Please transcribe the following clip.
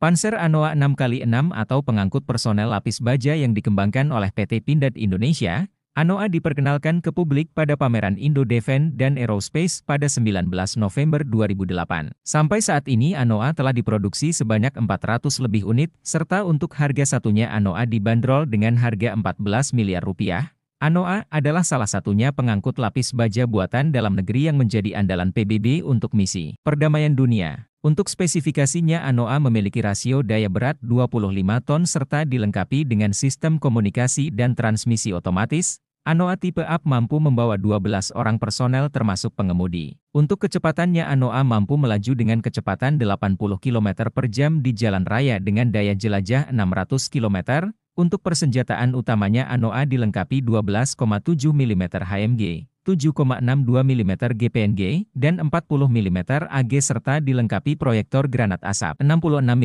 Panser Anoa 6x6 atau pengangkut personel lapis baja yang dikembangkan oleh PT Pindad Indonesia, Anoa diperkenalkan ke publik pada pameran Indo Defense dan Aerospace pada 19 November 2008. Sampai saat ini Anoa telah diproduksi sebanyak 400 lebih unit, serta untuk harga satunya Anoa dibanderol dengan harga 14 miliar rupiah. Anoa adalah salah satunya pengangkut lapis baja buatan dalam negeri yang menjadi andalan PBB untuk misi perdamaian dunia. Untuk spesifikasinya ANOA memiliki rasio daya berat 25 ton serta dilengkapi dengan sistem komunikasi dan transmisi otomatis. ANOA tipe UP mampu membawa 12 orang personel termasuk pengemudi. Untuk kecepatannya ANOA mampu melaju dengan kecepatan 80 km per jam di jalan raya dengan daya jelajah 600 km. Untuk persenjataan utamanya ANOA dilengkapi 12,7 mm HMG. 7,62 mm GPNG dan 40 mm AG serta dilengkapi proyektor granat asap 66 mm